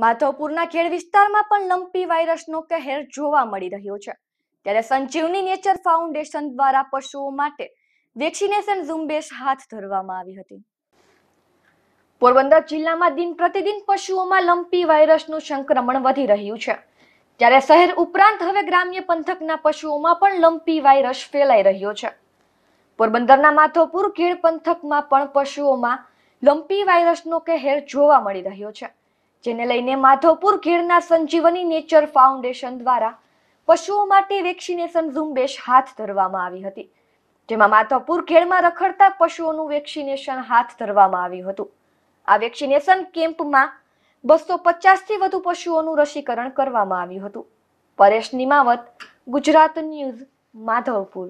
માધવપુરના ખેડ વિસ્તારમાં પણ લંપી વાયરસનો કહેર જોવા મળી રહ્યો છે ત્યારે સંજીવની નેચર ફાઉન્ડેશન દ્વારા પશુઓ માટે વેક્સિનેશન ઝુંબેશ હાથ ધરવામાં આવી હતી પોરબંદર જિલ્લામાં દિન પ્રતિદિન પશુઓમાં લંપી વાયરસનું સંક્રમણ વધી રહ્યું છે ત્યારે શહેર ઉપરાંત હવે ગ્રામ્ય પંથકના પશુઓમાં પણ લંપી વાયરસ ફેલાઈ રહ્યો છે પોરબંદરના માધવપુર ખેડ પંથકમાં પણ પશુઓમાં લંપી વાયરસનો કહેર જોવા મળી રહ્યો છે જેને લઈને માધવપુર ગીરના સંજીવની નેચર ફાઉન્ડેશન દ્વારા પશુઓ માટે વેક્સિનેશન ઝુંબેશ હાથ ધરવામાં આવી હતી જેમાં માધવપુર ઘેરમાં રખડતા પશુઓનું વેક્સિનેશન હાથ ધરવામાં આવ્યું હતું આ વેક્સિનેશન કેમ્પમાં બસો પચાસથી વધુ પશુઓનું રસીકરણ કરવામાં આવ્યું હતું પરેશ નિમાવત ગુજરાત ન્યૂઝ માધવપુર